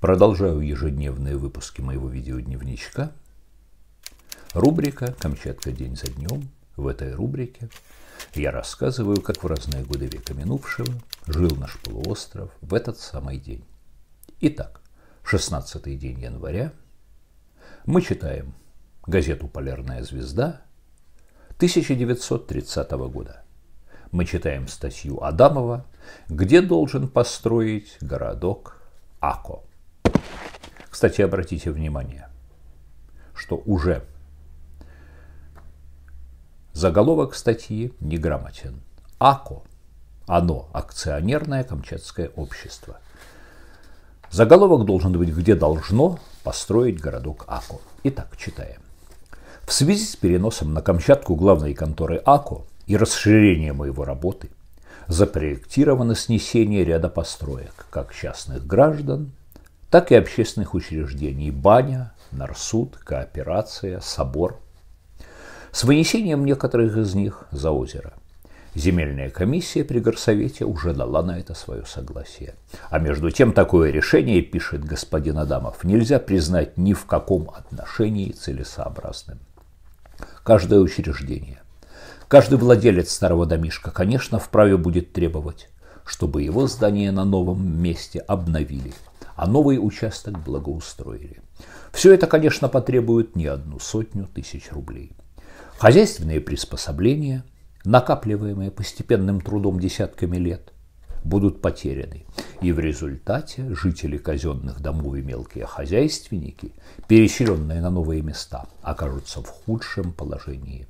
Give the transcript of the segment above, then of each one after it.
Продолжаю ежедневные выпуски моего видеодневничка. Рубрика «Камчатка день за днем». В этой рубрике я рассказываю, как в разные годы века минувшего жил наш полуостров в этот самый день. Итак, 16 день января. Мы читаем газету «Полярная звезда» 1930 года. Мы читаем статью Адамова «Где должен построить городок Ако?» Кстати, обратите внимание, что уже заголовок статьи неграмотен. АКО – оно, акционерное Камчатское общество. Заголовок должен быть «Где должно построить городок АКО». Итак, читаем. В связи с переносом на Камчатку главной конторы АКО и расширением его работы – запроектировано снесение ряда построек, как частных граждан, так и общественных учреждений – баня, нарсуд, кооперация, собор. С вынесением некоторых из них за озеро. Земельная комиссия при горсовете уже дала на это свое согласие. А между тем такое решение, пишет господин Адамов, нельзя признать ни в каком отношении целесообразным. Каждое учреждение, каждый владелец старого домишка, конечно, вправе будет требовать, чтобы его здание на новом месте обновили – а новый участок благоустроили. Все это, конечно, потребует не одну сотню тысяч рублей. Хозяйственные приспособления, накапливаемые постепенным трудом десятками лет, будут потеряны. И в результате жители казенных домов и мелкие хозяйственники, переселенные на новые места, окажутся в худшем положении.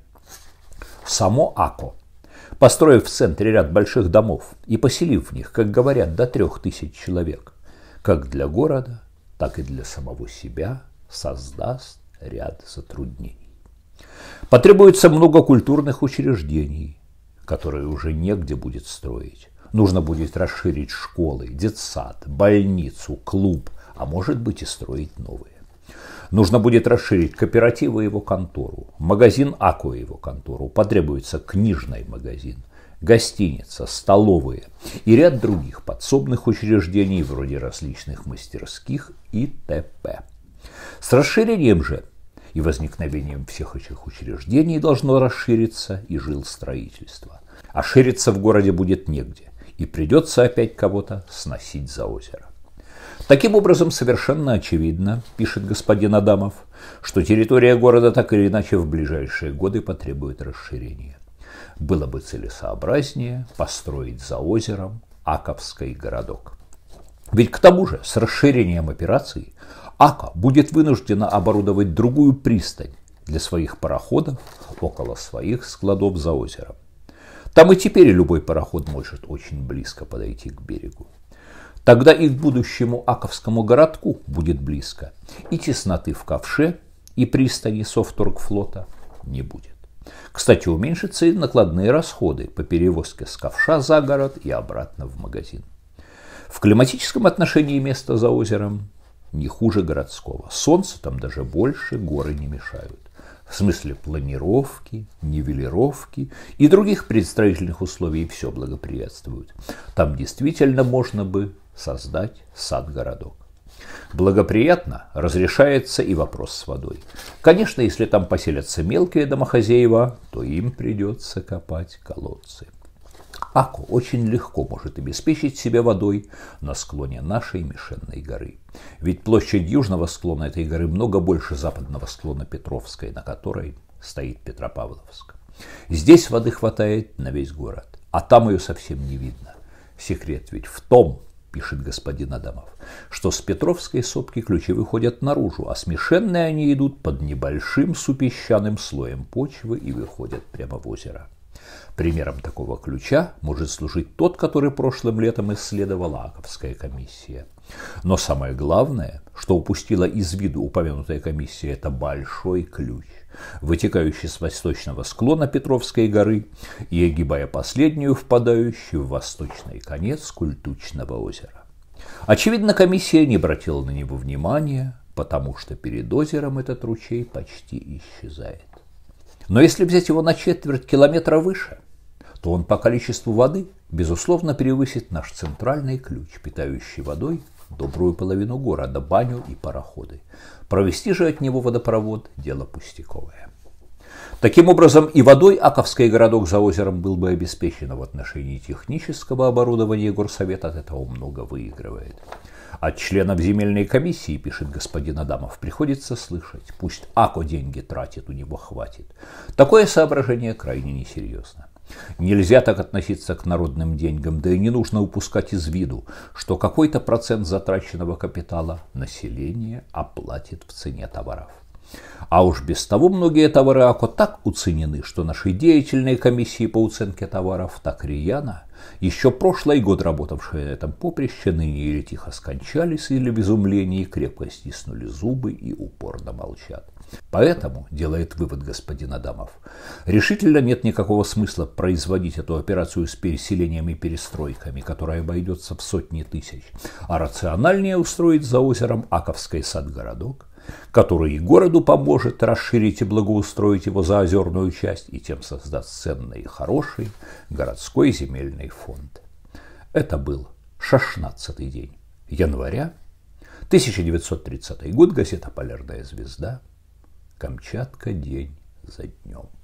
Само АКО – построив в центре ряд больших домов и поселив в них, как говорят, до трех тысяч человек, как для города, так и для самого себя создаст ряд затруднений. Потребуется много культурных учреждений, которые уже негде будет строить. Нужно будет расширить школы, детсад, больницу, клуб, а может быть и строить новые. Нужно будет расширить кооперативы его контору, магазин Аку его контору, потребуется книжный магазин, гостиница, столовые и ряд других подсобных учреждений вроде различных мастерских и т.п. С расширением же и возникновением всех этих учреждений должно расшириться и жил строительство. А шириться в городе будет негде, и придется опять кого-то сносить за озеро. Таким образом, совершенно очевидно, пишет господин Адамов, что территория города так или иначе в ближайшие годы потребует расширения было бы целесообразнее построить за озером Аковский городок. Ведь к тому же с расширением операции Ака будет вынуждена оборудовать другую пристань для своих пароходов около своих складов за озером. Там и теперь любой пароход может очень близко подойти к берегу. Тогда и к будущему Аковскому городку будет близко, и тесноты в ковше и пристани Софторгфлота не будет. Кстати, уменьшатся и накладные расходы по перевозке с ковша за город и обратно в магазин. В климатическом отношении место за озером не хуже городского. Солнце там даже больше, горы не мешают. В смысле планировки, нивелировки и других предстроительных условий все благоприятствуют. Там действительно можно бы создать сад-городок. Благоприятно разрешается и вопрос с водой. Конечно, если там поселятся мелкие домохозяева, то им придется копать колодцы. Аку очень легко может обеспечить себя водой на склоне нашей Мишенной горы. Ведь площадь южного склона этой горы много больше западного склона Петровской, на которой стоит Петропавловск. Здесь воды хватает на весь город, а там ее совсем не видно. Секрет ведь в том, пишет господин Адамов, что с Петровской сопки ключи выходят наружу, а смешенные они идут под небольшим супесчаным слоем почвы и выходят прямо в озеро. Примером такого ключа может служить тот, который прошлым летом исследовала Аковская комиссия. Но самое главное, что упустила из виду упомянутая комиссия, это большой ключ, вытекающий с восточного склона Петровской горы и, огибая последнюю, впадающий в восточный конец Культучного озера. Очевидно, комиссия не обратила на него внимания, потому что перед озером этот ручей почти исчезает. Но если взять его на четверть километра выше, то он по количеству воды, безусловно, превысит наш центральный ключ, питающий водой добрую половину города, баню и пароходы. Провести же от него водопровод – дело пустяковое. Таким образом, и водой Аковский городок за озером был бы обеспечен а в отношении технического оборудования горсовет от этого много выигрывает. От членов земельной комиссии, пишет господин Адамов, приходится слышать. Пусть АКО деньги тратит, у него хватит. Такое соображение крайне несерьезно. Нельзя так относиться к народным деньгам, да и не нужно упускать из виду, что какой-то процент затраченного капитала население оплатит в цене товаров. А уж без того многие товары АКО так уценены, что наши деятельные комиссии по уценке товаров так рьяно, еще прошлый год работавшие на этом поприще, ныне или тихо скончались, или в изумлении крепко стиснули зубы и упорно молчат. Поэтому, делает вывод господин Адамов, решительно нет никакого смысла производить эту операцию с переселениями и перестройками, которая обойдется в сотни тысяч, а рациональнее устроить за озером Аковский сад-городок, который и городу поможет расширить и благоустроить его заозерную часть, и тем создаст ценный и хороший городской земельный фонд. Это был 16 день января 1930 год, газета «Полярная звезда», Камчатка день за днем.